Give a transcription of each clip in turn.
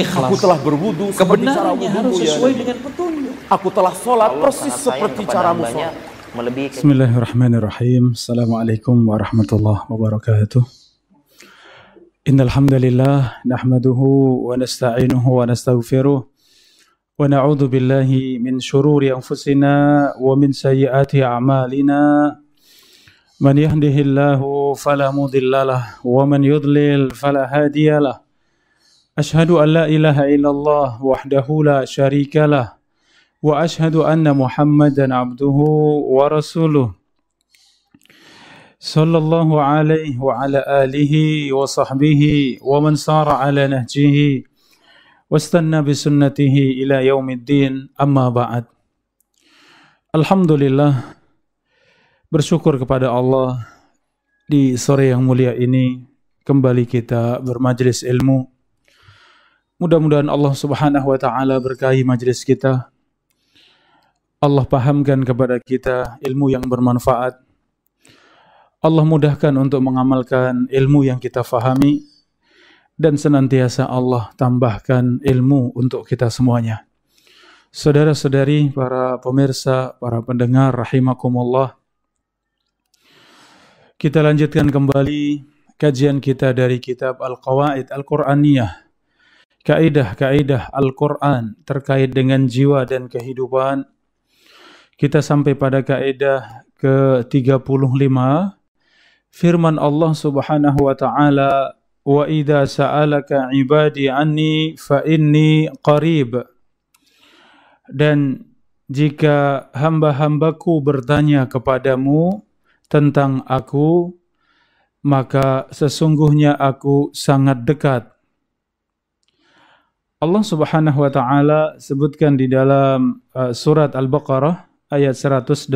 ikhlas. Aku telah berwudu kebenarannya harus ya sesuai ya. dengan petunjuk. Aku telah sholat Allah persis seperti caramu sholat. Bismillahirrahmanirrahim. Assalamualaikum warahmatullahi wabarakatuh. إن الحمد لله نحمده ونستعينه ونستغفره ونعوذ بالله من شرور أنفسنا ومن سيئات أعمالنا من يهده الله فلا مضل له ومن يضلل فلا هادي له أشهد أن لا إله إلا الله وحده لا شريك له وأشهد أن محمدا عبده ورسوله صلى الله عليه وعلى آله وصحبه ومن سار على نهجه واستنى بسنته إلى يوم الدين أما بعد الحمد لله بشكر kepada Allah di sore yang mulia ini kembali kita bermajlis ilmu Mudah-mudahan Allah Subhanahu wa taala berkahi majlis kita. Allah pahamkan kepada kita ilmu yang bermanfaat. Allah mudahkan untuk mengamalkan ilmu yang kita fahami dan senantiasa Allah tambahkan ilmu untuk kita semuanya. Saudara-saudari, para pemirsa, para pendengar rahimakumullah. Kita lanjutkan kembali kajian kita dari kitab Al-Qawaid Al-Qur'aniyah. al qawaid al quraniyah kaidah-kaidah Al-Quran terkait dengan jiwa dan kehidupan. Kita sampai pada kaidah ke-35. Firman Allah subhanahu wa ta'ala, Wa وَإِذَا سَأَلَكَ anni fa inni قَرِيبًا Dan jika hamba-hambaku bertanya kepadamu tentang aku, maka sesungguhnya aku sangat dekat Allah Subhanahu wa taala sebutkan di dalam uh, surat Al-Baqarah ayat 186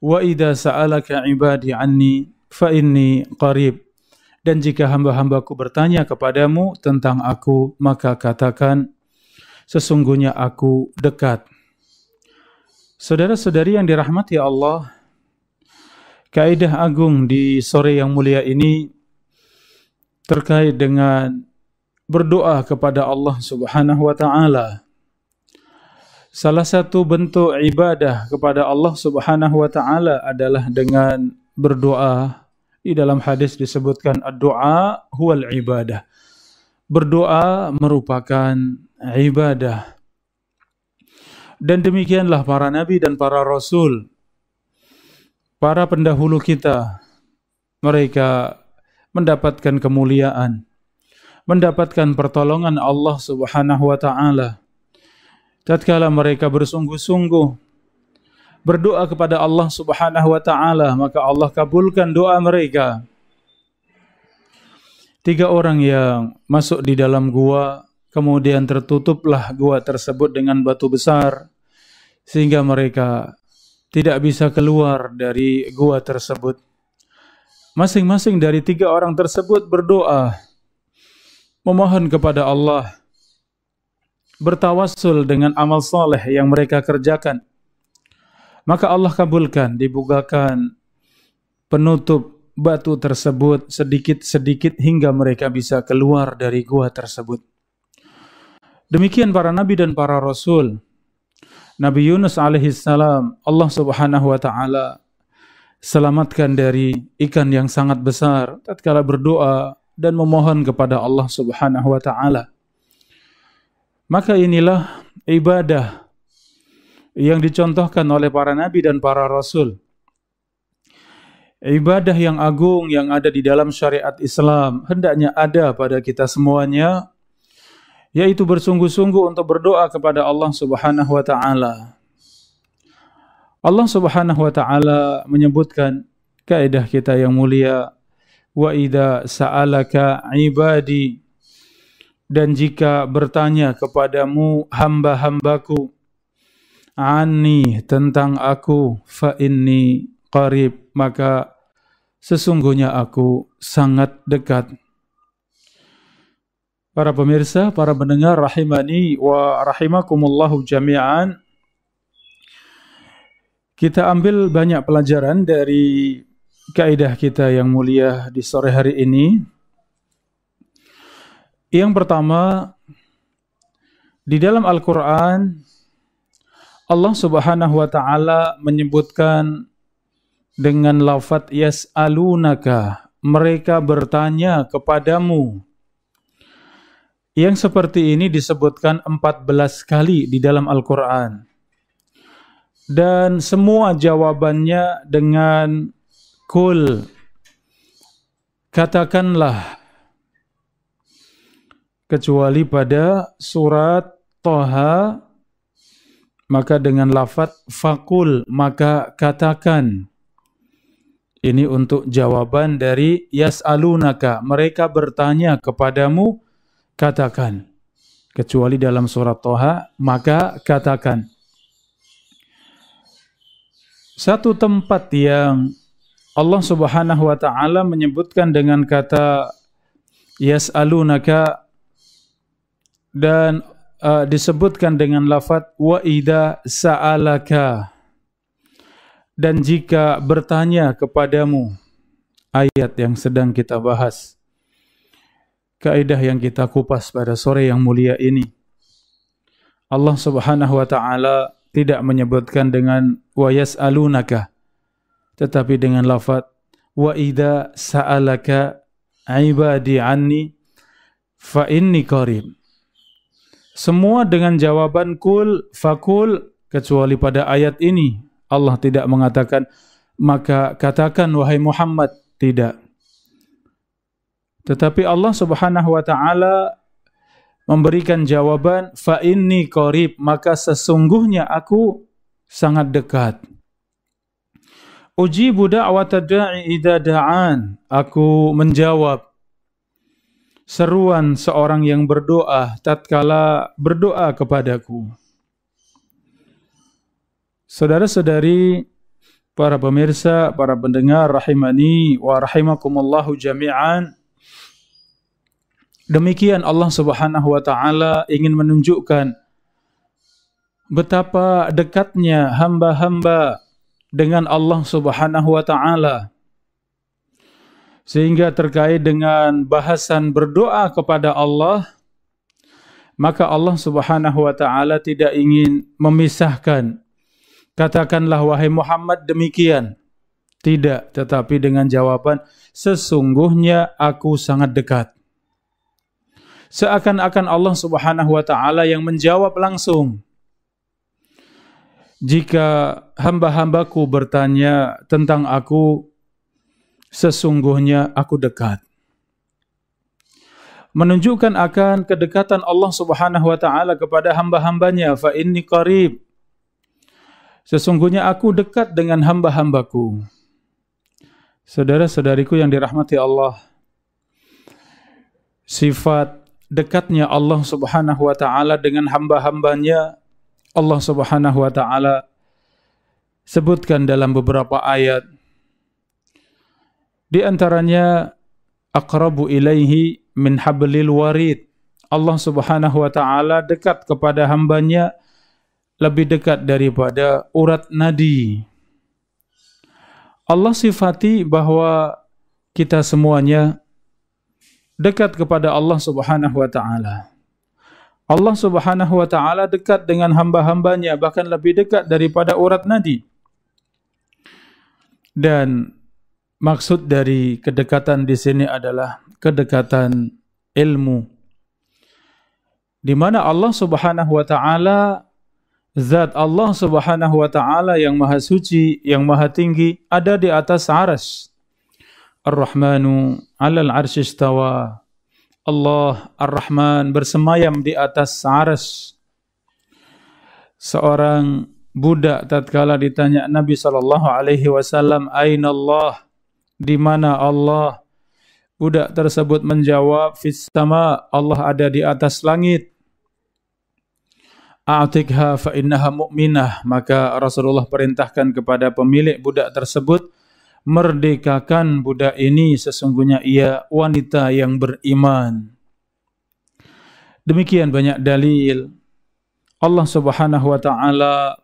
Wa idza sa'alaka 'ibadi 'anni fa inni qarib dan jika hamba-hambaku bertanya kepadamu tentang aku maka katakan sesungguhnya aku dekat Saudara-saudari yang dirahmati Allah kaidah agung di sore yang mulia ini terkait dengan berdoa kepada Allah Subhanahu wa taala. Salah satu bentuk ibadah kepada Allah Subhanahu wa taala adalah dengan berdoa. Di dalam hadis disebutkan doa huwal ibadah. Berdoa merupakan ibadah. Dan demikianlah para nabi dan para rasul para pendahulu kita mereka mendapatkan kemuliaan, mendapatkan pertolongan Allah Subhanahu wa taala. Tatkala mereka bersungguh-sungguh berdoa kepada Allah Subhanahu wa taala, maka Allah kabulkan doa mereka. Tiga orang yang masuk di dalam gua, kemudian tertutuplah gua tersebut dengan batu besar sehingga mereka tidak bisa keluar dari gua tersebut. Masing-masing dari tiga orang tersebut berdoa memohon kepada Allah bertawassul dengan amal soleh yang mereka kerjakan. Maka Allah kabulkan, dibukakan penutup batu tersebut sedikit-sedikit hingga mereka bisa keluar dari gua tersebut. Demikian para nabi dan para rasul. Nabi Yunus alaihi salam. Allah subhanahu wa ta'ala selamatkan dari ikan yang sangat besar tatkala berdoa dan memohon kepada Allah Subhanahu wa taala. Maka inilah ibadah yang dicontohkan oleh para nabi dan para rasul. Ibadah yang agung yang ada di dalam syariat Islam hendaknya ada pada kita semuanya yaitu bersungguh-sungguh untuk berdoa kepada Allah Subhanahu wa taala. Allah Subhanahu wa taala menyebutkan kaidah kita yang mulia wa idza sa'alaka ibadi dan jika bertanya kepadamu hamba-hambaku anni tentang aku fa inni qarib maka sesungguhnya aku sangat dekat Para pemirsa, para pendengar rahimani wa rahimakumullahu jami'an kita ambil banyak pelajaran dari kaidah kita yang mulia di sore hari ini. Yang pertama, di dalam Al-Quran, Allah subhanahu wa ta'ala menyebutkan dengan lafad yas'alunaka, mereka bertanya kepadamu. Yang seperti ini disebutkan 14 kali di dalam Al-Quran dan semua jawabannya dengan kul katakanlah kecuali pada surat Toha maka dengan lafad fakul maka katakan ini untuk jawaban dari yas'alunaka mereka bertanya kepadamu katakan kecuali dalam surat Toha maka katakan satu tempat yang Allah Subhanahu wa taala menyebutkan dengan kata yasalunaka dan uh, disebutkan dengan lafaz wa idza saalaka dan jika bertanya kepadamu ayat yang sedang kita bahas kaidah yang kita kupas pada sore yang mulia ini Allah Subhanahu wa taala tidak menyebutkan dengan wa yas'alunaka tetapi dengan lafaz wa idza sa'alaka ibadi anni fa inni qarib semua dengan jawaban kul fakul kecuali pada ayat ini Allah tidak mengatakan maka katakan wahai Muhammad tidak tetapi Allah Subhanahu wa taala memberikan jawaban fa inni qarib maka sesungguhnya aku sangat dekat uji budak da'i idza da'an aku menjawab seruan seorang yang berdoa tatkala berdoa kepadaku Saudara-saudari para pemirsa, para pendengar rahimani wa rahimakumullahu jami'an Demikian Allah Subhanahu wa taala ingin menunjukkan betapa dekatnya hamba-hamba dengan Allah Subhanahu wa taala. Sehingga terkait dengan bahasan berdoa kepada Allah, maka Allah Subhanahu wa taala tidak ingin memisahkan. Katakanlah wahai Muhammad demikian. Tidak, tetapi dengan jawaban sesungguhnya aku sangat dekat seakan-akan Allah Subhanahu wa taala yang menjawab langsung. Jika hamba-hambaku bertanya tentang aku, sesungguhnya aku dekat. Menunjukkan akan kedekatan Allah Subhanahu wa taala kepada hamba-hambanya, fa inni qarib. Sesungguhnya aku dekat dengan hamba-hambaku. Saudara-saudariku yang dirahmati Allah, sifat dekatnya Allah Subhanahu wa taala dengan hamba-hambanya Allah Subhanahu wa taala sebutkan dalam beberapa ayat di antaranya aqrabu ilaihi min hablil warid Allah Subhanahu wa taala dekat kepada hambanya lebih dekat daripada urat nadi Allah sifati bahwa kita semuanya dekat kepada Allah Subhanahu wa taala. Allah Subhanahu wa taala dekat dengan hamba-hambanya bahkan lebih dekat daripada urat nadi. Dan maksud dari kedekatan di sini adalah kedekatan ilmu. Di mana Allah Subhanahu wa taala zat Allah Subhanahu wa taala yang maha suci, yang maha tinggi ada di atas arasy ar rahmanu alal Arsh istawa. Allah Ar-Rahman bersemayam di atas arsy. Seorang budak tatkala ditanya Nabi sallallahu alaihi wasallam, "Aina Allah?" Di mana Allah? Budak tersebut menjawab, "Fis sama." Allah ada di atas langit. A'tikha fa innaha mu'minah. Maka Rasulullah perintahkan kepada pemilik budak tersebut, merdekakan budak ini sesungguhnya ia wanita yang beriman. Demikian banyak dalil. Allah Subhanahu wa taala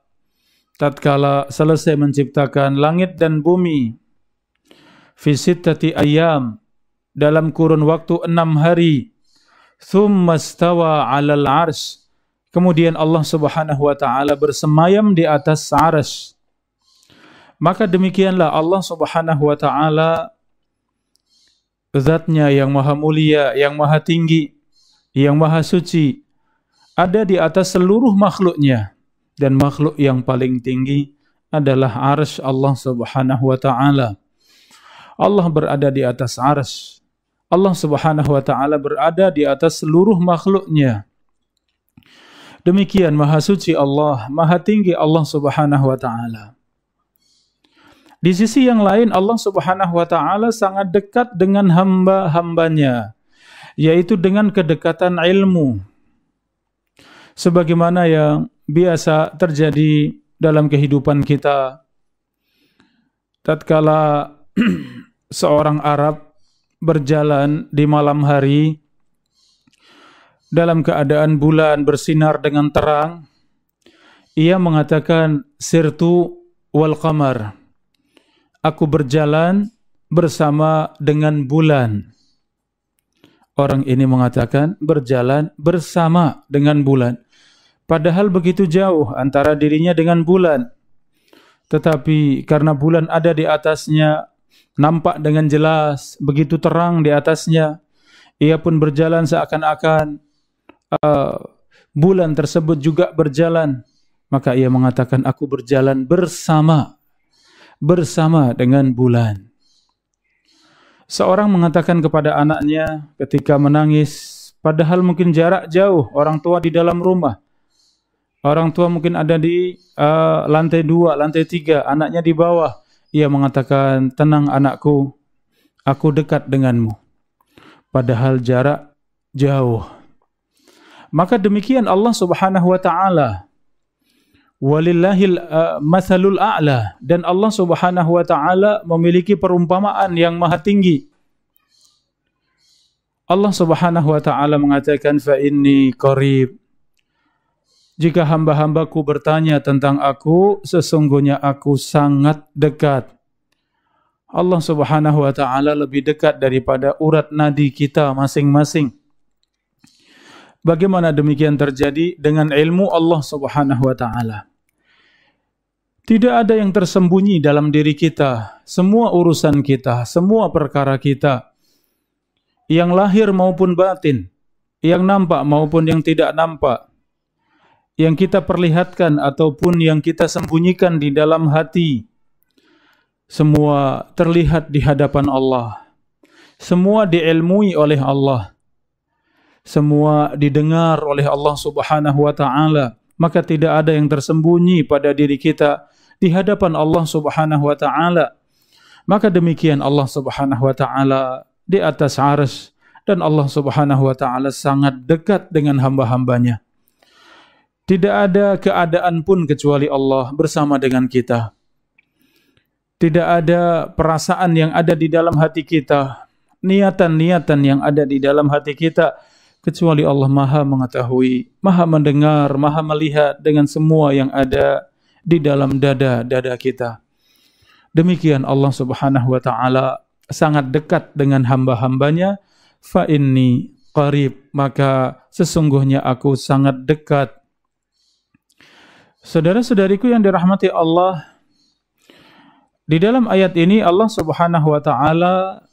tatkala selesai menciptakan langit dan bumi fi sittati ayyam dalam kurun waktu enam hari thumma stawa alal arsh kemudian Allah Subhanahu wa taala bersemayam di atas arsy maka demikianlah Allah Subhanahu wa taala zatnya yang maha mulia yang maha tinggi yang maha suci ada di atas seluruh makhluknya dan makhluk yang paling tinggi adalah ars Allah Subhanahu wa taala Allah berada di atas ars. Allah Subhanahu wa taala berada di atas seluruh makhluknya Demikian maha suci Allah, maha tinggi Allah Subhanahu wa taala. Di sisi yang lain Allah Subhanahu wa taala sangat dekat dengan hamba-hambanya yaitu dengan kedekatan ilmu. Sebagaimana yang biasa terjadi dalam kehidupan kita tatkala seorang Arab berjalan di malam hari dalam keadaan bulan bersinar dengan terang ia mengatakan sirtu wal qamar aku berjalan bersama dengan bulan. Orang ini mengatakan berjalan bersama dengan bulan. Padahal begitu jauh antara dirinya dengan bulan. Tetapi karena bulan ada di atasnya, nampak dengan jelas, begitu terang di atasnya, ia pun berjalan seakan-akan uh, bulan tersebut juga berjalan. Maka ia mengatakan, aku berjalan bersama bersama dengan bulan. Seorang mengatakan kepada anaknya ketika menangis, padahal mungkin jarak jauh, orang tua di dalam rumah. Orang tua mungkin ada di uh, lantai dua, lantai tiga, anaknya di bawah. Ia mengatakan, tenang anakku, aku dekat denganmu. Padahal jarak jauh. Maka demikian Allah subhanahu wa ta'ala walillahil uh, masalul a'la dan Allah Subhanahu wa taala memiliki perumpamaan yang maha tinggi Allah Subhanahu wa taala mengatakan fa inni qarib jika hamba-hambaku bertanya tentang aku sesungguhnya aku sangat dekat Allah Subhanahu wa taala lebih dekat daripada urat nadi kita masing-masing bagaimana demikian terjadi dengan ilmu Allah Subhanahu wa taala. Tidak ada yang tersembunyi dalam diri kita, semua urusan kita, semua perkara kita yang lahir maupun batin, yang nampak maupun yang tidak nampak, yang kita perlihatkan ataupun yang kita sembunyikan di dalam hati, semua terlihat di hadapan Allah. Semua diilmui oleh Allah semua didengar oleh Allah Subhanahu wa taala maka tidak ada yang tersembunyi pada diri kita di hadapan Allah Subhanahu wa taala maka demikian Allah Subhanahu wa taala di atas arsy dan Allah Subhanahu wa taala sangat dekat dengan hamba-hambanya tidak ada keadaan pun kecuali Allah bersama dengan kita tidak ada perasaan yang ada di dalam hati kita niatan-niatan yang ada di dalam hati kita kecuali Allah Maha mengetahui, Maha mendengar, Maha melihat dengan semua yang ada di dalam dada-dada kita. Demikian Allah Subhanahu wa taala sangat dekat dengan hamba-hambanya, fa inni qarib, maka sesungguhnya aku sangat dekat. Saudara-saudariku yang dirahmati Allah, di dalam ayat ini Allah Subhanahu wa taala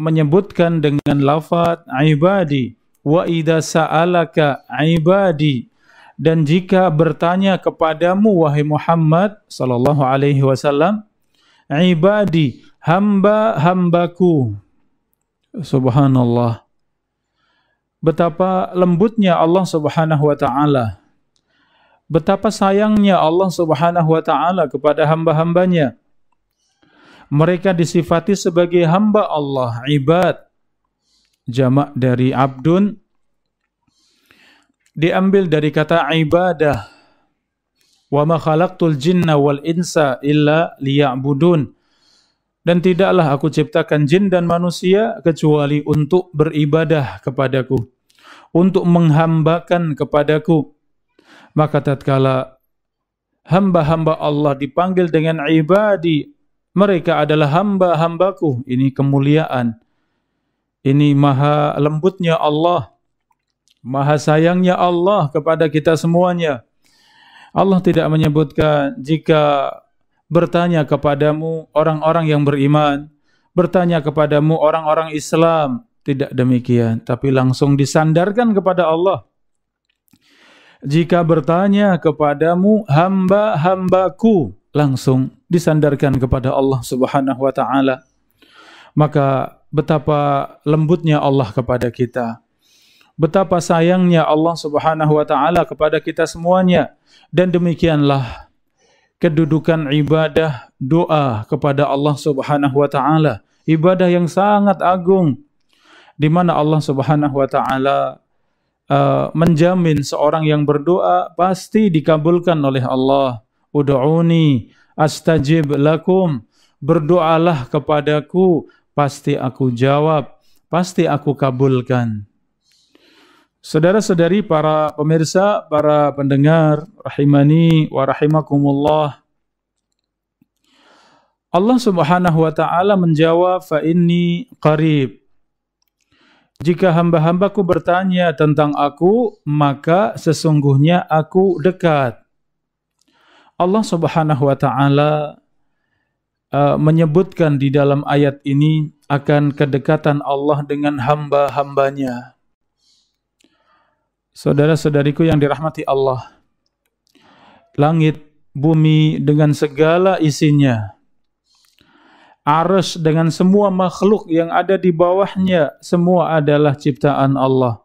menyebutkan dengan lafaz ibadi wa idza sa'alaka 'ibadi dan jika bertanya kepadamu wahai Muhammad sallallahu alaihi wasallam 'ibadi hamba-hambaku subhanallah betapa lembutnya Allah subhanahu wa ta'ala betapa sayangnya Allah subhanahu wa ta'ala kepada hamba-hambanya mereka disifati sebagai hamba Allah ibad jamak dari abdun diambil dari kata ibadah wa ma khalaqtul jinna wal insa illa liya'budun dan tidaklah aku ciptakan jin dan manusia kecuali untuk beribadah kepadaku untuk menghambakan kepadaku maka tatkala hamba-hamba Allah dipanggil dengan ibadi mereka adalah hamba-hambaku ini kemuliaan ini maha lembutnya Allah, maha sayangnya Allah kepada kita semuanya. Allah tidak menyebutkan jika bertanya kepadamu orang-orang yang beriman, bertanya kepadamu orang-orang Islam, tidak demikian, tapi langsung disandarkan kepada Allah. Jika bertanya kepadamu hamba-hambaku, langsung disandarkan kepada Allah Subhanahu wa taala. Maka betapa lembutnya Allah kepada kita. Betapa sayangnya Allah Subhanahu wa taala kepada kita semuanya dan demikianlah kedudukan ibadah doa kepada Allah Subhanahu wa taala, ibadah yang sangat agung di mana Allah Subhanahu wa taala uh, menjamin seorang yang berdoa pasti dikabulkan oleh Allah. Ud'uni astajib lakum. Berdoalah kepadaku, pasti aku jawab, pasti aku kabulkan. Saudara-saudari para pemirsa, para pendengar, rahimani wa rahimakumullah. Allah Subhanahu wa taala menjawab fa inni qarib. Jika hamba-hambaku bertanya tentang aku, maka sesungguhnya aku dekat. Allah Subhanahu wa taala uh, menyebutkan di dalam ayat ini akan kedekatan Allah dengan hamba-hambanya. Saudara-saudariku yang dirahmati Allah, langit, bumi dengan segala isinya, arus dengan semua makhluk yang ada di bawahnya, semua adalah ciptaan Allah.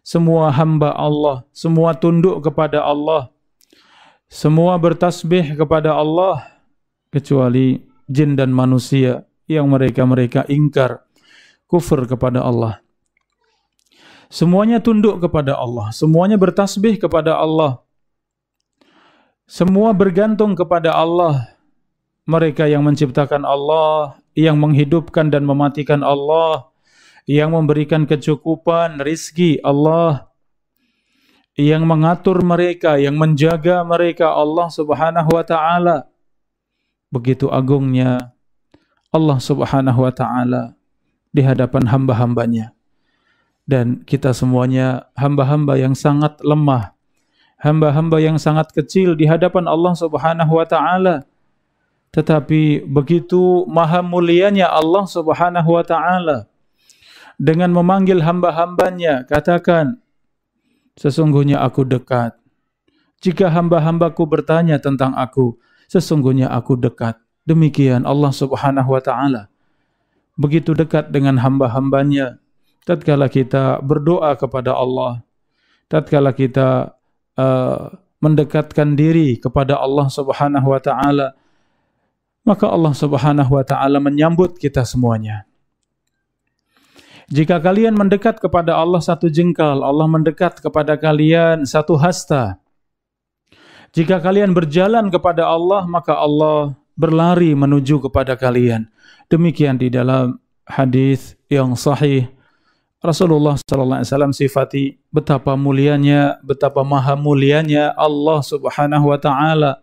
Semua hamba Allah, semua tunduk kepada Allah, semua bertasbih kepada Allah, kecuali jin dan manusia yang mereka-mereka ingkar kufur kepada Allah. Semuanya tunduk kepada Allah, semuanya bertasbih kepada Allah. Semua bergantung kepada Allah. Mereka yang menciptakan Allah, yang menghidupkan dan mematikan Allah, yang memberikan kecukupan rizki Allah, yang mengatur mereka, yang menjaga mereka Allah Subhanahu wa taala begitu agungnya Allah Subhanahu wa taala di hadapan hamba-hambanya. Dan kita semuanya hamba-hamba yang sangat lemah, hamba-hamba yang sangat kecil di hadapan Allah Subhanahu wa taala. Tetapi begitu maha mulianya Allah Subhanahu wa taala dengan memanggil hamba-hambanya, katakan, sesungguhnya aku dekat. Jika hamba-hambaku bertanya tentang aku, sesungguhnya aku dekat. Demikian Allah Subhanahu wa taala. Begitu dekat dengan hamba-hambanya. Tatkala kita berdoa kepada Allah, tatkala kita uh, mendekatkan diri kepada Allah Subhanahu wa taala, maka Allah Subhanahu wa taala menyambut kita semuanya. Jika kalian mendekat kepada Allah satu jengkal, Allah mendekat kepada kalian satu hasta. Jika kalian berjalan kepada Allah, maka Allah berlari menuju kepada kalian. Demikian di dalam hadis yang sahih. Rasulullah sallallahu alaihi wasallam sifati betapa mulianya, betapa maha mulianya Allah Subhanahu wa taala.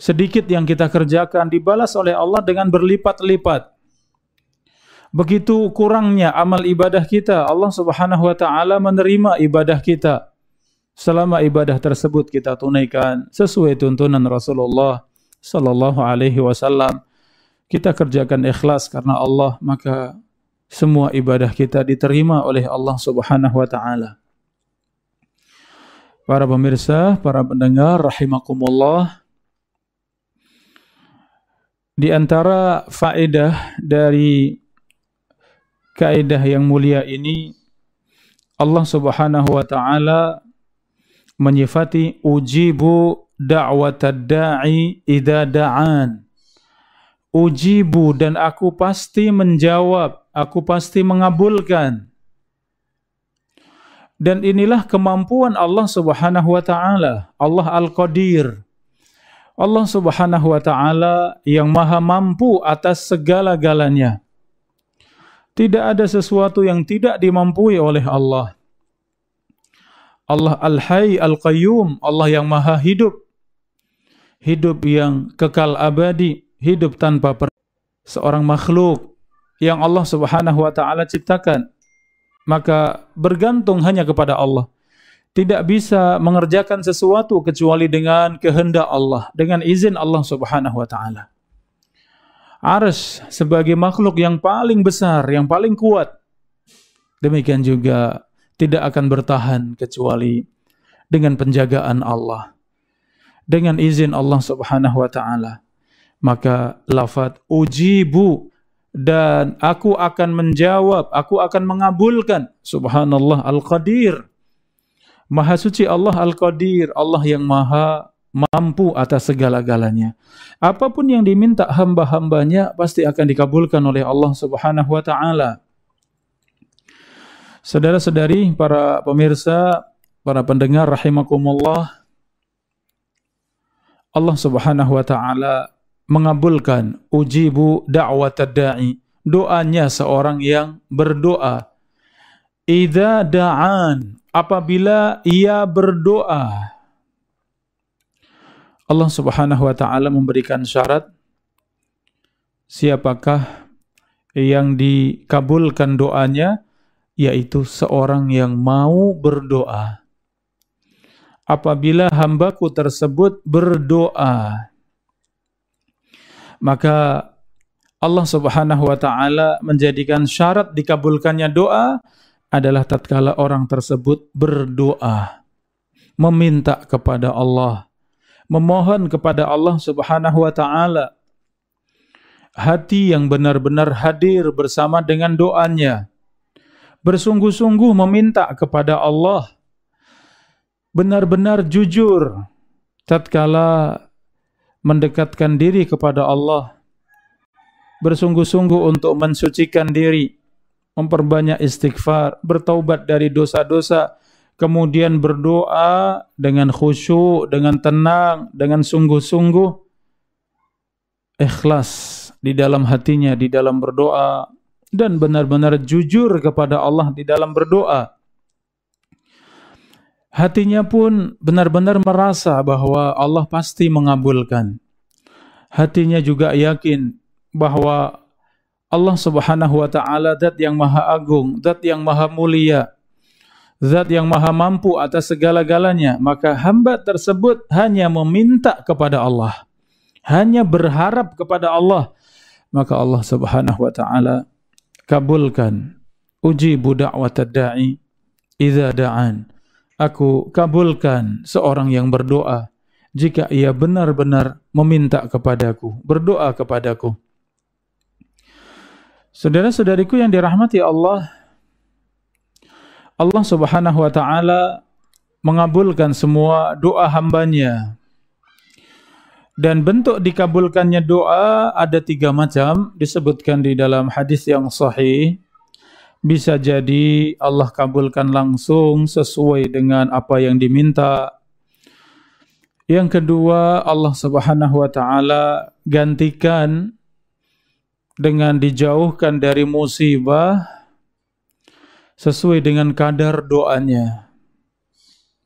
Sedikit yang kita kerjakan dibalas oleh Allah dengan berlipat-lipat. Begitu kurangnya amal ibadah kita, Allah Subhanahu wa taala menerima ibadah kita selama ibadah tersebut kita tunaikan sesuai tuntunan Rasulullah sallallahu alaihi wasallam kita kerjakan ikhlas karena Allah maka semua ibadah kita diterima oleh Allah Subhanahu wa taala Para pemirsa, para pendengar rahimakumullah di antara faedah dari kaidah yang mulia ini Allah Subhanahu wa taala menyifati ujibu da'wat da'i idza da'an ujibu dan aku pasti menjawab aku pasti mengabulkan dan inilah kemampuan Allah Subhanahu wa taala Allah al-Qadir Allah Subhanahu wa taala yang maha mampu atas segala-galanya tidak ada sesuatu yang tidak dimampui oleh Allah Allah Al-Hay Al-Qayyum Allah yang maha hidup Hidup yang kekal abadi Hidup tanpa Seorang makhluk Yang Allah subhanahu wa ta'ala ciptakan Maka bergantung hanya kepada Allah Tidak bisa mengerjakan sesuatu Kecuali dengan kehendak Allah Dengan izin Allah subhanahu wa ta'ala Arsh sebagai makhluk yang paling besar Yang paling kuat Demikian juga tidak akan bertahan kecuali dengan penjagaan Allah dengan izin Allah Subhanahu wa taala maka lafaz ujibu dan aku akan menjawab aku akan mengabulkan subhanallah al-qadir maha suci Allah al-qadir Allah yang maha mampu atas segala-galanya apapun yang diminta hamba-hambanya pasti akan dikabulkan oleh Allah Subhanahu wa taala Saudara-saudari, para pemirsa, para pendengar rahimakumullah. Allah Subhanahu wa taala mengabulkan ujibu da'wat da'i, doanya seorang yang berdoa. Idza da'an, apabila ia berdoa. Allah Subhanahu wa taala memberikan syarat siapakah yang dikabulkan doanya? yaitu seorang yang mau berdoa. Apabila hambaku tersebut berdoa, maka Allah Subhanahu wa taala menjadikan syarat dikabulkannya doa adalah tatkala orang tersebut berdoa, meminta kepada Allah, memohon kepada Allah Subhanahu wa taala hati yang benar-benar hadir bersama dengan doanya bersungguh-sungguh meminta kepada Allah benar-benar jujur tatkala mendekatkan diri kepada Allah bersungguh-sungguh untuk mensucikan diri memperbanyak istighfar bertaubat dari dosa-dosa kemudian berdoa dengan khusyuk dengan tenang dengan sungguh-sungguh ikhlas di dalam hatinya di dalam berdoa dan benar-benar jujur kepada Allah di dalam berdoa. Hatinya pun benar-benar merasa bahwa Allah pasti mengabulkan. Hatinya juga yakin bahwa Allah Subhanahu wa taala dat yang maha agung, dat yang maha mulia, dat yang maha mampu atas segala-galanya, maka hamba tersebut hanya meminta kepada Allah, hanya berharap kepada Allah, maka Allah Subhanahu wa taala kabulkan uji budak watadai idza da'an aku kabulkan seorang yang berdoa jika ia benar-benar meminta kepadaku berdoa kepadaku Saudara-saudariku yang dirahmati Allah Allah Subhanahu wa taala mengabulkan semua doa hambanya dan bentuk dikabulkannya doa ada tiga macam disebutkan di dalam hadis yang sahih bisa jadi Allah kabulkan langsung sesuai dengan apa yang diminta yang kedua Allah Subhanahu wa taala gantikan dengan dijauhkan dari musibah sesuai dengan kadar doanya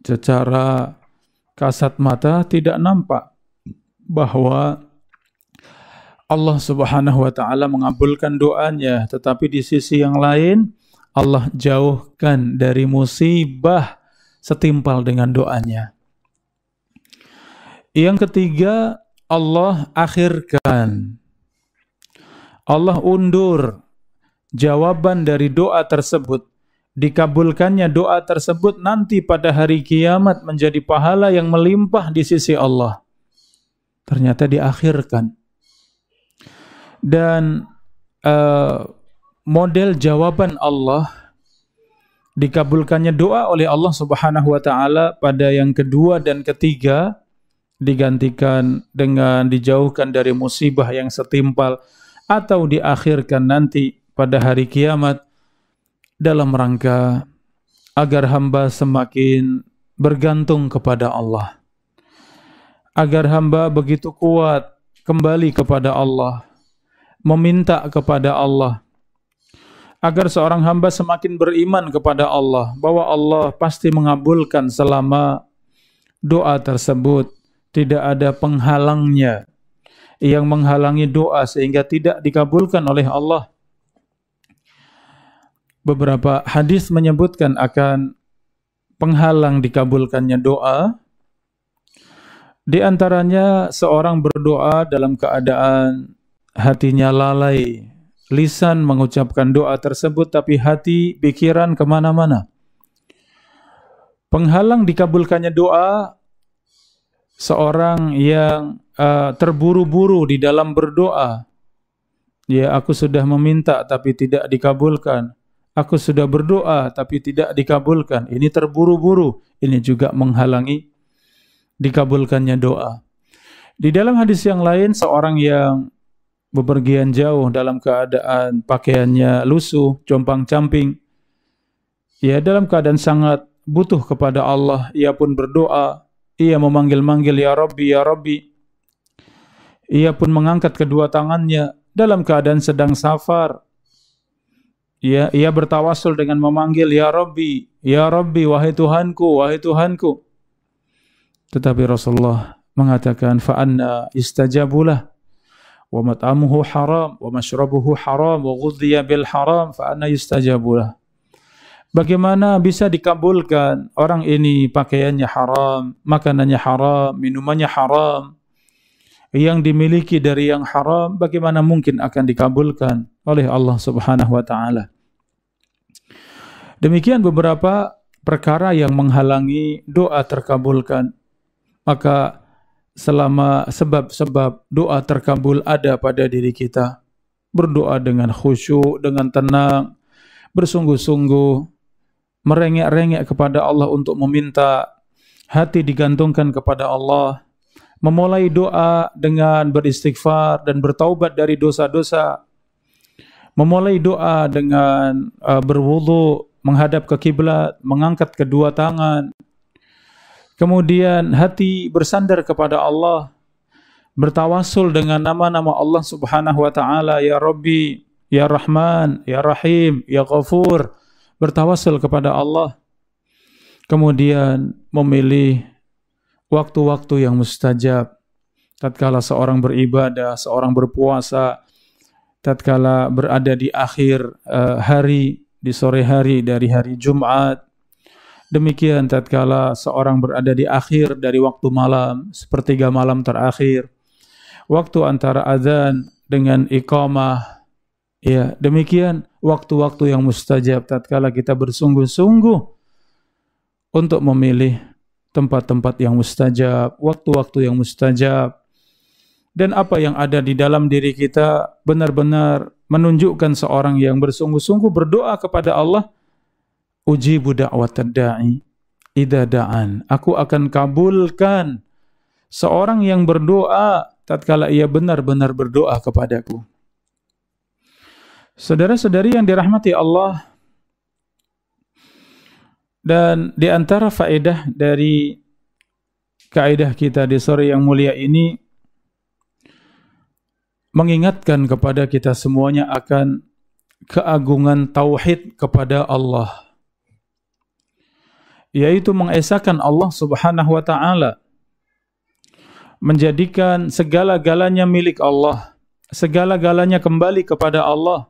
secara kasat mata tidak nampak bahwa Allah Subhanahu wa taala mengabulkan doanya tetapi di sisi yang lain Allah jauhkan dari musibah setimpal dengan doanya. Yang ketiga, Allah akhirkan. Allah undur jawaban dari doa tersebut. Dikabulkannya doa tersebut nanti pada hari kiamat menjadi pahala yang melimpah di sisi Allah. ternyata diakhirkan. Dan uh, model jawaban Allah dikabulkannya doa oleh Allah Subhanahu wa taala pada yang kedua dan ketiga digantikan dengan dijauhkan dari musibah yang setimpal atau diakhirkan nanti pada hari kiamat dalam rangka agar hamba semakin bergantung kepada Allah. agar hamba begitu kuat kembali kepada Allah meminta kepada Allah agar seorang hamba semakin beriman kepada Allah bahwa Allah pasti mengabulkan selama doa tersebut tidak ada penghalangnya yang menghalangi doa sehingga tidak dikabulkan oleh Allah beberapa hadis menyebutkan akan penghalang dikabulkannya doa di antaranya seorang berdoa dalam keadaan hatinya lalai, lisan mengucapkan doa tersebut tapi hati, pikiran kemana-mana. Penghalang dikabulkannya doa seorang yang uh, terburu-buru di dalam berdoa. Ya, aku sudah meminta tapi tidak dikabulkan. Aku sudah berdoa tapi tidak dikabulkan. Ini terburu-buru. Ini juga menghalangi dikabulkannya doa. Di dalam hadis yang lain, seorang yang bepergian jauh dalam keadaan pakaiannya lusuh, compang-camping, ya dalam keadaan sangat butuh kepada Allah, ia pun berdoa, ia memanggil-manggil ya Rabbi, ya Rabbi. Ia pun mengangkat kedua tangannya dalam keadaan sedang safar. Ya, ia bertawasul dengan memanggil ya Rabbi, ya Rabbi, wahai Tuhanku, wahai Tuhanku. Tetapi Rasulullah mengatakan fa fa'anna istajabulah wa mat'amuhu haram wa mashrabuhu haram wa ghudhiya bil haram fa fa'anna istajabulah. Bagaimana bisa dikabulkan orang ini pakaiannya haram, makanannya haram, minumannya haram, yang dimiliki dari yang haram, bagaimana mungkin akan dikabulkan oleh Allah Subhanahu wa taala? Demikian beberapa perkara yang menghalangi doa terkabulkan maka selama sebab-sebab doa terkabul ada pada diri kita berdoa dengan khusyuk dengan tenang bersungguh-sungguh merengek-rengek kepada Allah untuk meminta hati digantungkan kepada Allah memulai doa dengan beristighfar dan bertaubat dari dosa-dosa memulai doa dengan uh, berwudu menghadap ke kiblat mengangkat kedua tangan Kemudian hati bersandar kepada Allah, bertawasul dengan nama-nama Allah Subhanahu wa taala, ya Rabbi, ya Rahman, ya Rahim, ya Ghafur, bertawasul kepada Allah. Kemudian memilih waktu-waktu yang mustajab tatkala seorang beribadah, seorang berpuasa, tatkala berada di akhir eh, hari, di sore hari dari hari Jumat Demikian tatkala seorang berada di akhir dari waktu malam, sepertiga malam terakhir. Waktu antara azan dengan iqamah. Ya, demikian waktu-waktu yang mustajab tatkala kita bersungguh-sungguh untuk memilih tempat-tempat yang mustajab, waktu-waktu yang mustajab. Dan apa yang ada di dalam diri kita benar-benar menunjukkan seorang yang bersungguh-sungguh berdoa kepada Allah Uji budak da'i idza da'an. Aku akan kabulkan seorang yang berdoa tatkala ia benar-benar berdoa kepadaku. Saudara-saudari yang dirahmati Allah dan di antara faedah dari kaidah kita di sore yang mulia ini mengingatkan kepada kita semuanya akan keagungan tauhid kepada Allah yaitu mengesahkan Allah Subhanahu wa taala menjadikan segala-galanya milik Allah segala-galanya kembali kepada Allah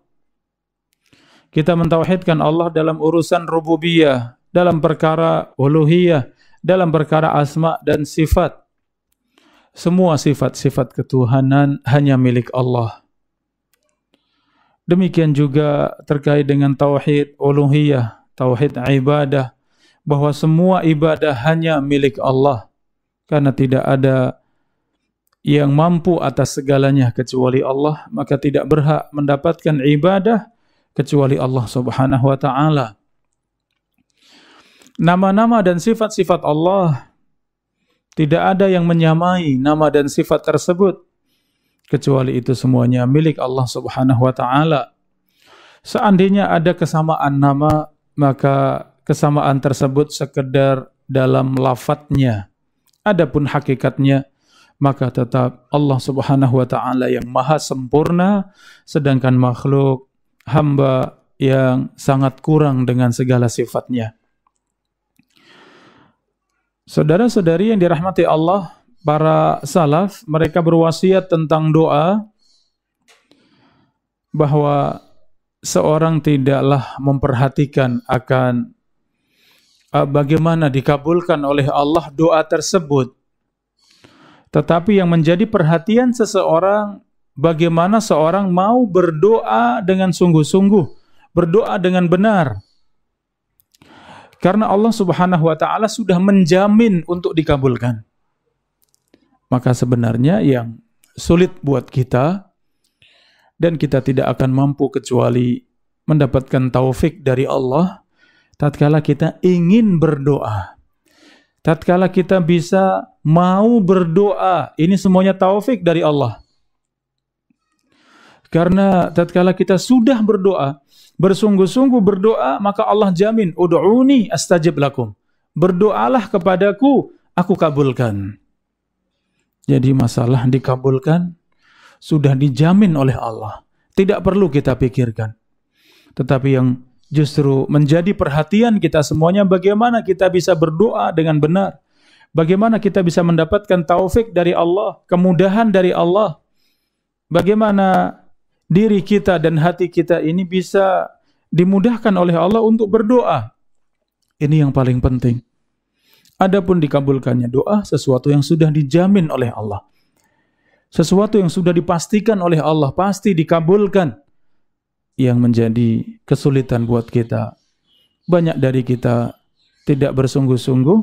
kita mentauhidkan Allah dalam urusan rububiyah dalam perkara uluhiyah dalam perkara asma dan sifat semua sifat-sifat ketuhanan hanya milik Allah demikian juga terkait dengan tauhid uluhiyah tauhid ibadah bahwa semua ibadah hanya milik Allah karena tidak ada yang mampu atas segalanya kecuali Allah maka tidak berhak mendapatkan ibadah kecuali Allah Subhanahu wa taala Nama-nama dan sifat-sifat Allah tidak ada yang menyamai nama dan sifat tersebut kecuali itu semuanya milik Allah Subhanahu wa taala Seandainya ada kesamaan nama maka kesamaan tersebut sekedar dalam lafadznya. Adapun hakikatnya, maka tetap Allah Subhanahu wa taala yang maha sempurna sedangkan makhluk hamba yang sangat kurang dengan segala sifatnya. Saudara-saudari yang dirahmati Allah, para salaf mereka berwasiat tentang doa bahwa seorang tidaklah memperhatikan akan Eh, bagaimana dikabulkan oleh Allah doa tersebut. Tetapi yang menjadi perhatian seseorang bagaimana seorang mau berdoa dengan sungguh-sungguh, berdoa dengan benar. Karena Allah Subhanahu wa taala sudah menjamin untuk dikabulkan. Maka sebenarnya yang sulit buat kita dan kita tidak akan mampu kecuali mendapatkan taufik dari Allah tatkala kita ingin berdoa. Tatkala kita bisa mau berdoa, ini semuanya taufik dari Allah. Karena tatkala kita sudah berdoa, bersungguh-sungguh berdoa, maka Allah jamin, "Ud'uni astajib lakum." Berdoalah kepadaku, aku kabulkan. Jadi masalah dikabulkan sudah dijamin oleh Allah. Tidak perlu kita pikirkan. Tetapi yang justru menjadi perhatian kita semuanya bagaimana kita bisa berdoa dengan benar. Bagaimana kita bisa mendapatkan taufik dari Allah, kemudahan dari Allah. Bagaimana diri kita dan hati kita ini bisa dimudahkan oleh Allah untuk berdoa. Ini yang paling penting. Adapun dikabulkannya doa sesuatu yang sudah dijamin oleh Allah. Sesuatu yang sudah dipastikan oleh Allah pasti dikabulkan yang menjadi kesulitan buat kita. Banyak dari kita tidak bersungguh-sungguh,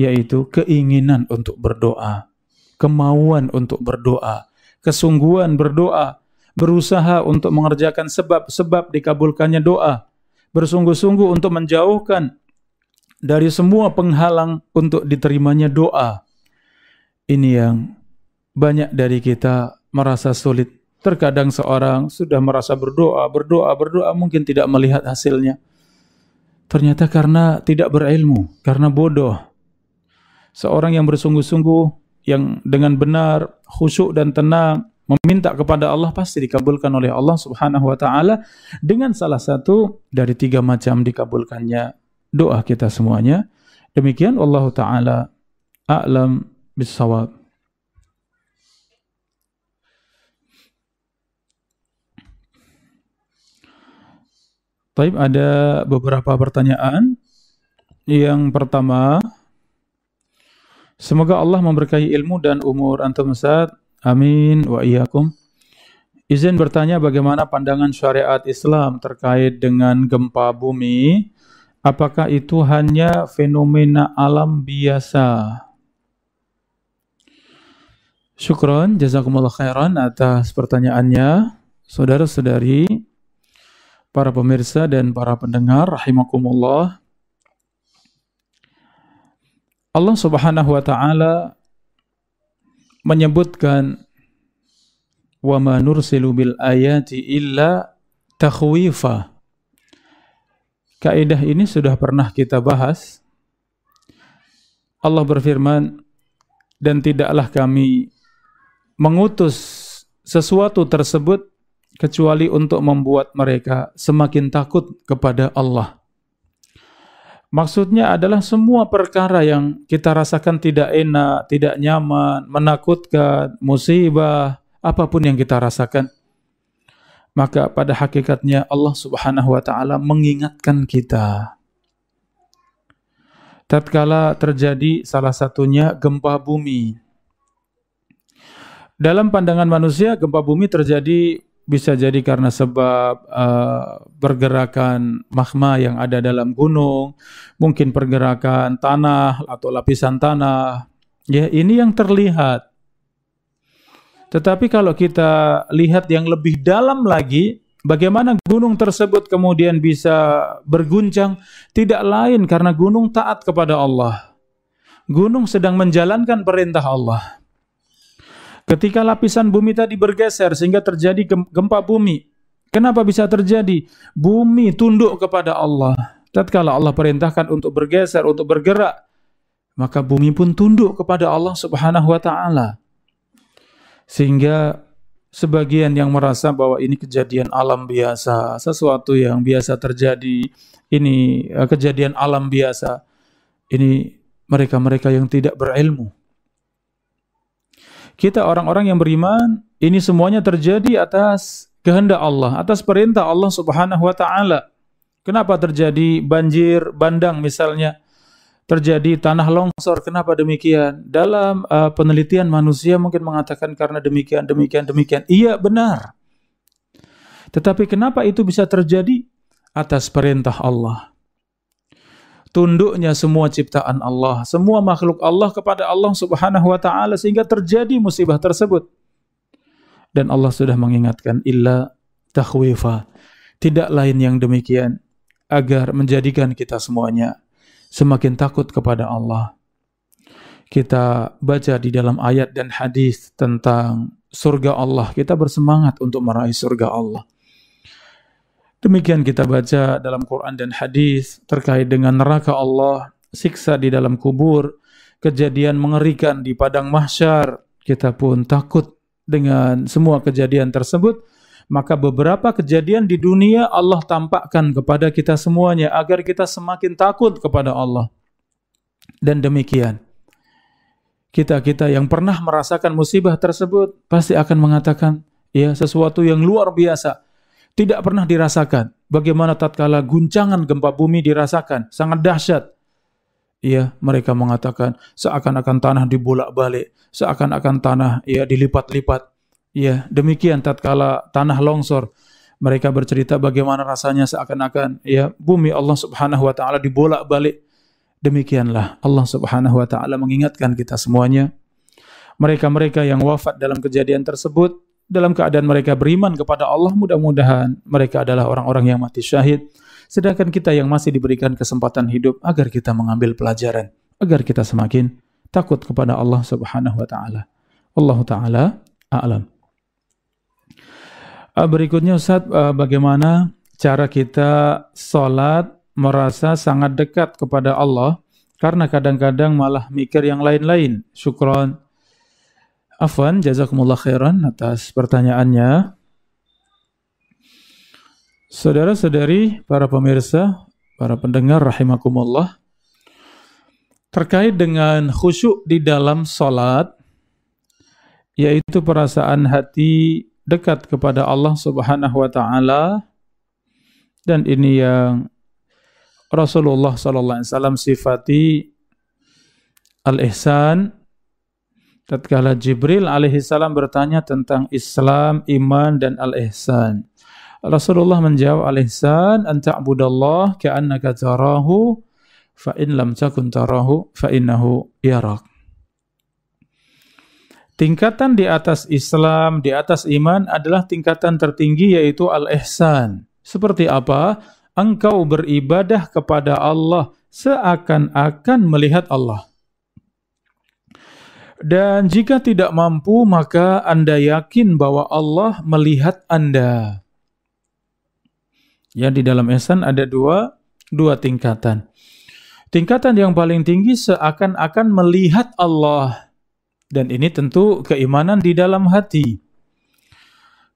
yaitu keinginan untuk berdoa, kemauan untuk berdoa, kesungguhan berdoa, berusaha untuk mengerjakan sebab-sebab dikabulkannya doa, bersungguh-sungguh untuk menjauhkan dari semua penghalang untuk diterimanya doa. Ini yang banyak dari kita merasa sulit Terkadang seorang sudah merasa berdoa, berdoa, berdoa mungkin tidak melihat hasilnya. Ternyata karena tidak berilmu, karena bodoh. Seorang yang bersungguh-sungguh, yang dengan benar, khusyuk dan tenang, meminta kepada Allah pasti dikabulkan oleh Allah subhanahu wa ta'ala dengan salah satu dari tiga macam dikabulkannya doa kita semuanya. Demikian Allah ta'ala a'lam bisawab. Taib ada beberapa pertanyaan. Yang pertama, semoga Allah memberkahi ilmu dan umur antum saat. Amin wa iyyakum. Izin bertanya bagaimana pandangan syariat Islam terkait dengan gempa bumi? Apakah itu hanya fenomena alam biasa? Syukron, jazakumullah khairan atas pertanyaannya. Saudara-saudari, para pemirsa dan para pendengar rahimakumullah Allah Subhanahu wa taala menyebutkan wa ma nursilu bil ayati illa takhwifa Kaidah ini sudah pernah kita bahas Allah berfirman dan tidaklah kami mengutus sesuatu tersebut kecuali untuk membuat mereka semakin takut kepada Allah. Maksudnya adalah semua perkara yang kita rasakan tidak enak, tidak nyaman, menakutkan, musibah, apapun yang kita rasakan. Maka pada hakikatnya Allah Subhanahu wa taala mengingatkan kita. Tatkala terjadi salah satunya gempa bumi. Dalam pandangan manusia gempa bumi terjadi bisa jadi karena sebab uh, pergerakan magma yang ada dalam gunung, mungkin pergerakan tanah atau lapisan tanah. Ya, ini yang terlihat. Tetapi kalau kita lihat yang lebih dalam lagi, bagaimana gunung tersebut kemudian bisa berguncang? Tidak lain karena gunung taat kepada Allah. Gunung sedang menjalankan perintah Allah. Ketika lapisan bumi tadi bergeser sehingga terjadi gempa bumi. Kenapa bisa terjadi? Bumi tunduk kepada Allah. Tatkala Allah perintahkan untuk bergeser, untuk bergerak, maka bumi pun tunduk kepada Allah Subhanahu wa taala. Sehingga sebagian yang merasa bahwa ini kejadian alam biasa, sesuatu yang biasa terjadi, ini eh, kejadian alam biasa. Ini mereka-mereka yang tidak berilmu kita orang-orang yang beriman, ini semuanya terjadi atas kehendak Allah, atas perintah Allah Subhanahu wa taala. Kenapa terjadi banjir bandang misalnya? Terjadi tanah longsor, kenapa demikian? Dalam uh, penelitian manusia mungkin mengatakan karena demikian, demikian, demikian. Iya, benar. Tetapi kenapa itu bisa terjadi? Atas perintah Allah tunduknya semua ciptaan Allah, semua makhluk Allah kepada Allah Subhanahu wa taala sehingga terjadi musibah tersebut. Dan Allah sudah mengingatkan illa takhwifa. Tidak lain yang demikian agar menjadikan kita semuanya semakin takut kepada Allah. Kita baca di dalam ayat dan hadis tentang surga Allah, kita bersemangat untuk meraih surga Allah. Demikian kita baca dalam Quran dan hadis terkait dengan neraka Allah, siksa di dalam kubur, kejadian mengerikan di padang mahsyar. Kita pun takut dengan semua kejadian tersebut. Maka beberapa kejadian di dunia Allah tampakkan kepada kita semuanya agar kita semakin takut kepada Allah. Dan demikian kita-kita yang pernah merasakan musibah tersebut pasti akan mengatakan, ya sesuatu yang luar biasa tidak pernah dirasakan. Bagaimana tatkala guncangan gempa bumi dirasakan, sangat dahsyat. Ya, mereka mengatakan seakan-akan tanah dibolak-balik, seakan-akan tanah ya dilipat-lipat. Ya, demikian tatkala tanah longsor, mereka bercerita bagaimana rasanya seakan-akan ya bumi Allah Subhanahu wa taala dibolak-balik. Demikianlah Allah Subhanahu wa taala mengingatkan kita semuanya. Mereka-mereka yang wafat dalam kejadian tersebut dalam keadaan mereka beriman kepada Allah mudah-mudahan mereka adalah orang-orang yang mati syahid sedangkan kita yang masih diberikan kesempatan hidup agar kita mengambil pelajaran agar kita semakin takut kepada Allah Subhanahu wa taala. Allah taala a'lam. Ah, berikutnya Ustaz ah, bagaimana cara kita salat merasa sangat dekat kepada Allah karena kadang-kadang malah mikir yang lain-lain. Syukran. Afwan, jazakumullah khairan atas pertanyaannya. Saudara-saudari, para pemirsa, para pendengar, rahimakumullah. Terkait dengan khusyuk di dalam sholat, yaitu perasaan hati dekat kepada Allah Subhanahu wa taala dan ini yang Rasulullah sallallahu alaihi wasallam sifati al-ihsan tatkala Jibril alaihissalam bertanya tentang Islam, iman dan al-ihsan. Rasulullah menjawab al-ihsan an ta'budallah ka'annaka tarahu fa in lam takun tarahu fa innahu yarak. Tingkatan di atas Islam, di atas iman adalah tingkatan tertinggi yaitu al-ihsan. Seperti apa? Engkau beribadah kepada Allah seakan-akan melihat Allah. Dan jika tidak mampu, maka Anda yakin bahwa Allah melihat Anda. Ya, di dalam ihsan ada dua, dua tingkatan. Tingkatan yang paling tinggi seakan-akan melihat Allah. Dan ini tentu keimanan di dalam hati.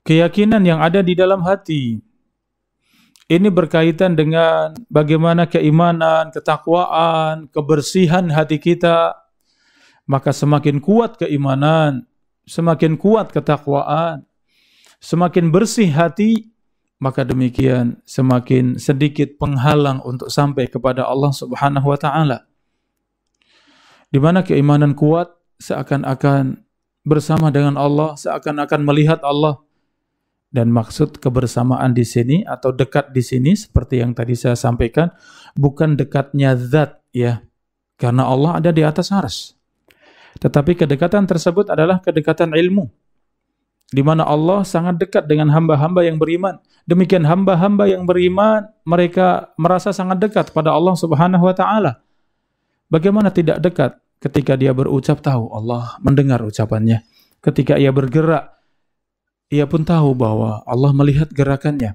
Keyakinan yang ada di dalam hati. Ini berkaitan dengan bagaimana keimanan, ketakwaan, kebersihan hati kita, maka semakin kuat keimanan, semakin kuat ketakwaan, semakin bersih hati, maka demikian semakin sedikit penghalang untuk sampai kepada Allah Subhanahu wa taala. Di mana keimanan kuat seakan-akan bersama dengan Allah, seakan-akan melihat Allah, dan maksud kebersamaan di sini atau dekat di sini seperti yang tadi saya sampaikan bukan dekatnya zat ya karena Allah ada di atas aras tetapi kedekatan tersebut adalah kedekatan ilmu. Di mana Allah sangat dekat dengan hamba-hamba yang beriman. Demikian hamba-hamba yang beriman, mereka merasa sangat dekat pada Allah Subhanahu wa taala. Bagaimana tidak dekat ketika dia berucap tahu Allah mendengar ucapannya. Ketika ia bergerak, ia pun tahu bahwa Allah melihat gerakannya.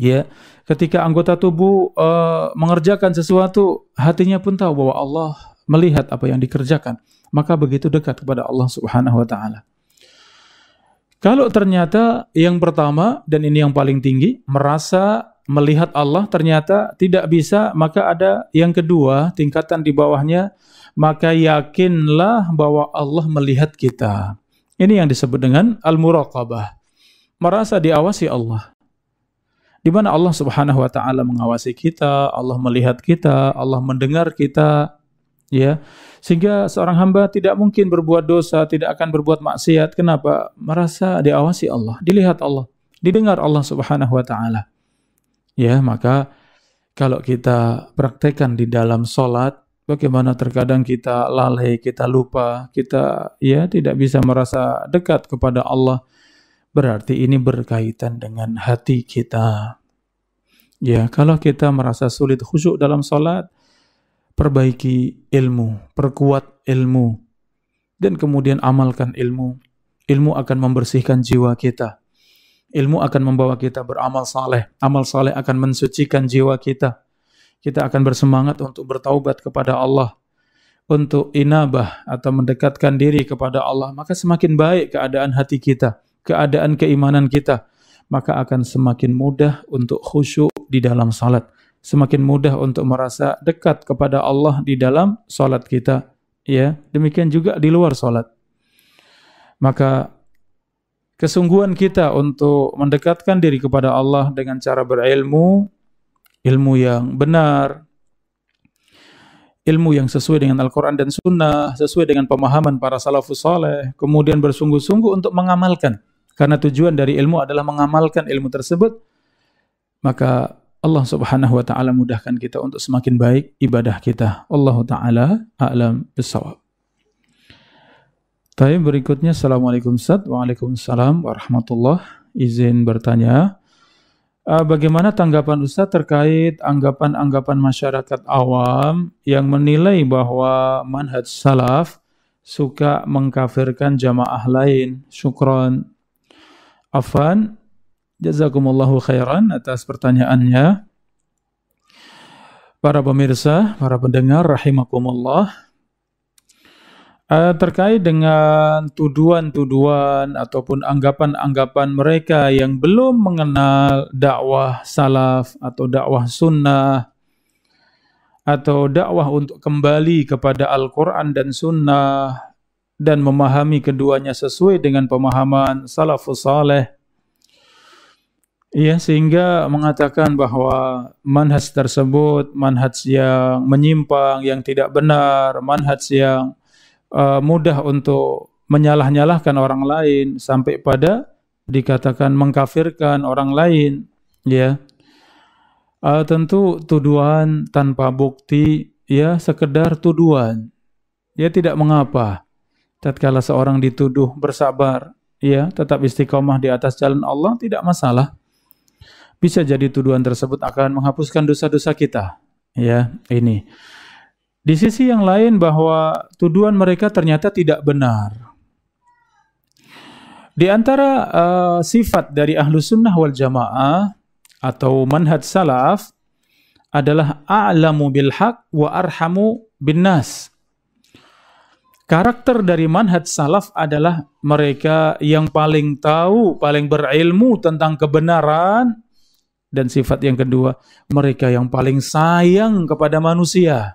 Ya, ketika anggota tubuh uh, mengerjakan sesuatu, hatinya pun tahu bahwa Allah melihat apa yang dikerjakan, maka begitu dekat kepada Allah Subhanahu wa taala. Kalau ternyata yang pertama dan ini yang paling tinggi merasa melihat Allah ternyata tidak bisa, maka ada yang kedua tingkatan di bawahnya, maka yakinlah bahwa Allah melihat kita. Ini yang disebut dengan al-muraqabah. Merasa diawasi Allah di mana Allah Subhanahu wa taala mengawasi kita, Allah melihat kita, Allah mendengar kita, ya sehingga seorang hamba tidak mungkin berbuat dosa tidak akan berbuat maksiat kenapa merasa diawasi Allah dilihat Allah didengar Allah Subhanahu wa taala ya maka kalau kita praktekkan di dalam solat bagaimana terkadang kita lalai kita lupa kita ya tidak bisa merasa dekat kepada Allah berarti ini berkaitan dengan hati kita ya kalau kita merasa sulit khusyuk dalam solat perbaiki ilmu, perkuat ilmu, dan kemudian amalkan ilmu. Ilmu akan membersihkan jiwa kita. Ilmu akan membawa kita beramal saleh. Amal saleh akan mensucikan jiwa kita. Kita akan bersemangat untuk bertaubat kepada Allah. Untuk inabah atau mendekatkan diri kepada Allah. Maka semakin baik keadaan hati kita. Keadaan keimanan kita. Maka akan semakin mudah untuk khusyuk di dalam salat. semakin mudah untuk merasa dekat kepada Allah di dalam solat kita. Ya, demikian juga di luar solat. Maka kesungguhan kita untuk mendekatkan diri kepada Allah dengan cara berilmu, ilmu yang benar, ilmu yang sesuai dengan Al-Quran dan Sunnah, sesuai dengan pemahaman para salafus saleh, kemudian bersungguh-sungguh untuk mengamalkan. Karena tujuan dari ilmu adalah mengamalkan ilmu tersebut, maka Allah Subhanahu wa taala mudahkan kita untuk semakin baik ibadah kita. Allah taala a'lam bissawab. Tapi berikutnya Assalamualaikum Ustaz. Waalaikumsalam warahmatullah. Izin bertanya, eh, bagaimana tanggapan Ustaz terkait anggapan-anggapan masyarakat awam yang menilai bahwa manhaj salaf suka mengkafirkan jamaah lain? Syukron. Afan, Jazakumullahu khairan atas pertanyaannya. Para pemirsa, para pendengar, rahimakumullah. Uh, terkait dengan tuduhan-tuduhan ataupun anggapan-anggapan mereka yang belum mengenal dakwah salaf atau dakwah sunnah atau dakwah untuk kembali kepada Al-Quran dan sunnah dan memahami keduanya sesuai dengan pemahaman salafus saleh. Ya, sehingga mengatakan bahawa manhaj tersebut, manhaj yang menyimpang, yang tidak benar, manhaj yang uh, mudah untuk menyalah-nyalahkan orang lain sampai pada dikatakan mengkafirkan orang lain, ya. Uh, tentu tuduhan tanpa bukti, ya sekedar tuduhan, ya tidak mengapa. Tatkala seorang dituduh bersabar, ya tetap istiqomah di atas jalan Allah tidak masalah. bisa jadi tuduhan tersebut akan menghapuskan dosa-dosa kita. Ya, ini. Di sisi yang lain bahwa tuduhan mereka ternyata tidak benar. Di antara uh, sifat dari ahlu sunnah wal jamaah atau manhaj salaf adalah a'lamu bil haq wa arhamu bin nas. Karakter dari manhaj salaf adalah mereka yang paling tahu, paling berilmu tentang kebenaran dan sifat yang kedua, mereka yang paling sayang kepada manusia.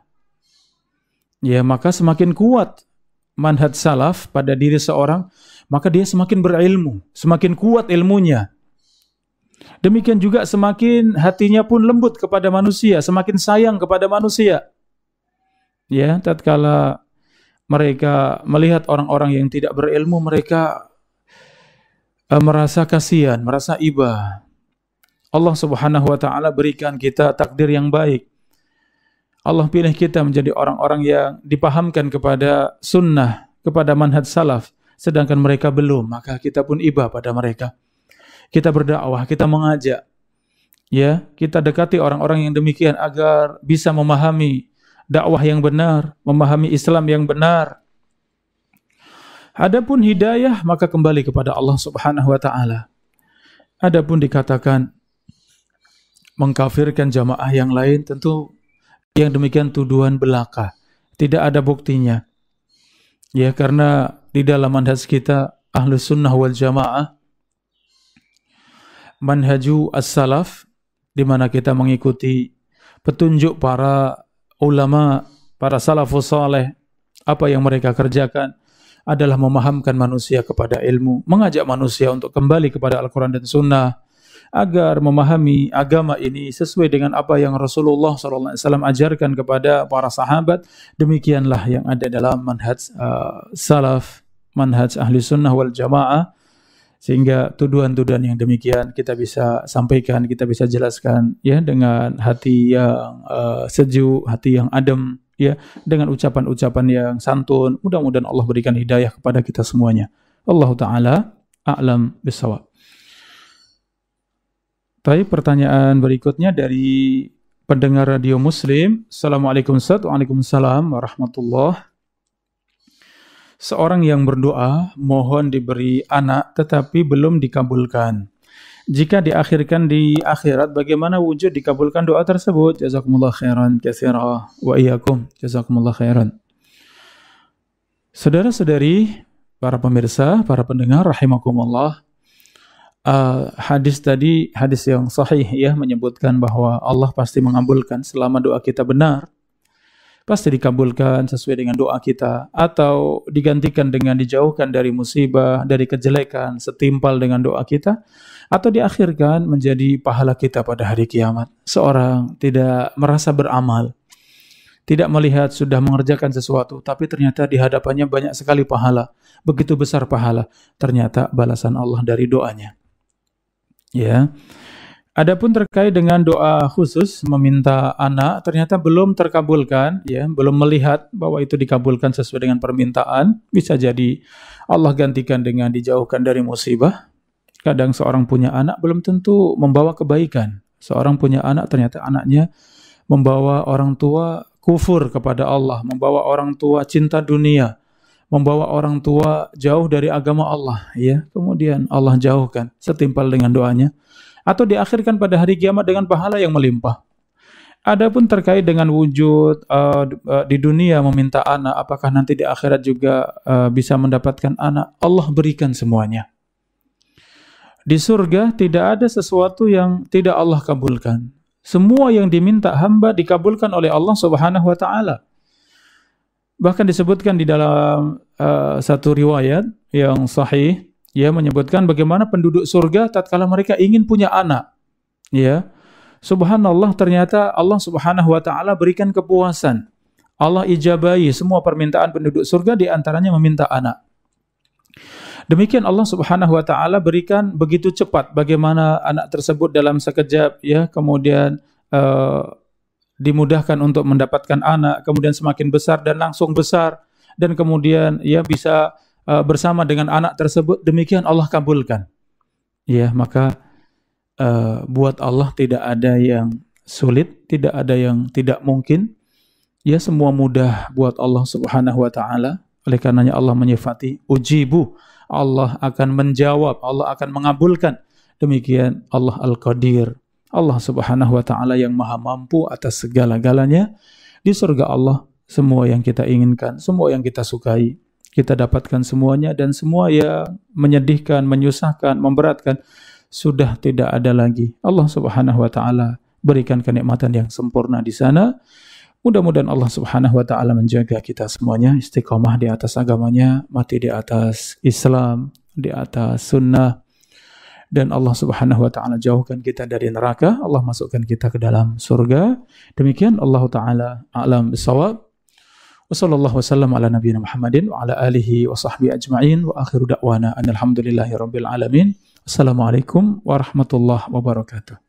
Ya, maka semakin kuat manhaj salaf pada diri seorang, maka dia semakin berilmu, semakin kuat ilmunya. Demikian juga semakin hatinya pun lembut kepada manusia, semakin sayang kepada manusia. Ya, tatkala mereka melihat orang-orang yang tidak berilmu, mereka eh, merasa kasihan, merasa iba. Allah Subhanahu wa taala berikan kita takdir yang baik. Allah pilih kita menjadi orang-orang yang dipahamkan kepada sunnah, kepada manhaj salaf, sedangkan mereka belum, maka kita pun iba pada mereka. Kita berdakwah, kita mengajak. Ya, kita dekati orang-orang yang demikian agar bisa memahami dakwah yang benar, memahami Islam yang benar. Adapun hidayah maka kembali kepada Allah Subhanahu wa taala. Adapun dikatakan mengkafirkan jamaah yang lain tentu yang demikian tuduhan belaka tidak ada buktinya ya karena di dalam manhaj kita ahlu sunnah wal jamaah manhaju as-salaf di mana kita mengikuti petunjuk para ulama para salafus saleh apa yang mereka kerjakan adalah memahamkan manusia kepada ilmu mengajak manusia untuk kembali kepada Al-Qur'an dan Sunnah agar memahami agama ini sesuai dengan apa yang Rasulullah SAW ajarkan kepada para sahabat demikianlah yang ada dalam manhaj uh, salaf manhaj ahli sunnah wal jamaah sehingga tuduhan-tuduhan yang demikian kita bisa sampaikan kita bisa jelaskan ya dengan hati yang uh, sejuk hati yang adem ya dengan ucapan-ucapan yang santun mudah-mudahan Allah berikan hidayah kepada kita semuanya Allah taala a'lam bisawab tapi pertanyaan berikutnya dari pendengar radio muslim. Assalamualaikum Ustaz. Waalaikumsalam Seorang yang berdoa mohon diberi anak tetapi belum dikabulkan. Jika diakhirkan di akhirat, bagaimana wujud dikabulkan doa tersebut? Jazakumullah khairan kathira wa iyakum. Jazakumullah khairan. Saudara-saudari, para pemirsa, para pendengar, rahimakumullah. uh, hadis tadi hadis yang sahih ya menyebutkan bahwa Allah pasti mengabulkan selama doa kita benar pasti dikabulkan sesuai dengan doa kita atau digantikan dengan dijauhkan dari musibah, dari kejelekan setimpal dengan doa kita atau diakhirkan menjadi pahala kita pada hari kiamat. Seorang tidak merasa beramal, tidak melihat sudah mengerjakan sesuatu tapi ternyata di hadapannya banyak sekali pahala. Begitu besar pahala, ternyata balasan Allah dari doanya. Ya. Adapun terkait dengan doa khusus meminta anak ternyata belum terkabulkan ya, belum melihat bahwa itu dikabulkan sesuai dengan permintaan, bisa jadi Allah gantikan dengan dijauhkan dari musibah. Kadang seorang punya anak belum tentu membawa kebaikan. Seorang punya anak ternyata anaknya membawa orang tua kufur kepada Allah, membawa orang tua cinta dunia, membawa orang tua jauh dari agama Allah ya kemudian Allah jauhkan setimpal dengan doanya atau diakhirkan pada hari kiamat dengan pahala yang melimpah Adapun terkait dengan wujud uh, di dunia meminta anak, apakah nanti di akhirat juga uh, bisa mendapatkan anak? Allah berikan semuanya. Di surga tidak ada sesuatu yang tidak Allah kabulkan. Semua yang diminta hamba dikabulkan oleh Allah Subhanahu wa taala bahkan disebutkan di dalam uh, satu riwayat yang sahih ya menyebutkan bagaimana penduduk surga tatkala mereka ingin punya anak ya subhanallah ternyata Allah Subhanahu wa taala berikan kepuasan Allah ijabai semua permintaan penduduk surga di antaranya meminta anak Demikian Allah Subhanahu wa taala berikan begitu cepat bagaimana anak tersebut dalam sekejap ya kemudian uh, dimudahkan untuk mendapatkan anak, kemudian semakin besar dan langsung besar dan kemudian ya bisa uh, bersama dengan anak tersebut demikian Allah kabulkan. Ya, maka uh, buat Allah tidak ada yang sulit, tidak ada yang tidak mungkin. Ya, semua mudah buat Allah Subhanahu wa taala. Oleh karenanya Allah menyifati ujibu. Allah akan menjawab, Allah akan mengabulkan. Demikian Allah Al-Qadir. Allah Subhanahu wa taala yang maha mampu atas segala-galanya. Di surga Allah semua yang kita inginkan, semua yang kita sukai, kita dapatkan semuanya dan semua yang menyedihkan, menyusahkan, memberatkan sudah tidak ada lagi. Allah Subhanahu wa taala berikan kenikmatan yang sempurna di sana. Mudah-mudahan Allah Subhanahu wa taala menjaga kita semuanya istiqomah di atas agamanya, mati di atas Islam, di atas sunnah dan Allah Subhanahu wa taala jauhkan kita dari neraka, Allah masukkan kita ke dalam surga. Demikian Allah taala alam bisawab. Wassallallahu wasallam ala nabiyina Muhammadin wa ala alihi wa sahbihi ajma'in wa akhiru da'wana anil alamin. Assalamualaikum warahmatullahi wabarakatuh.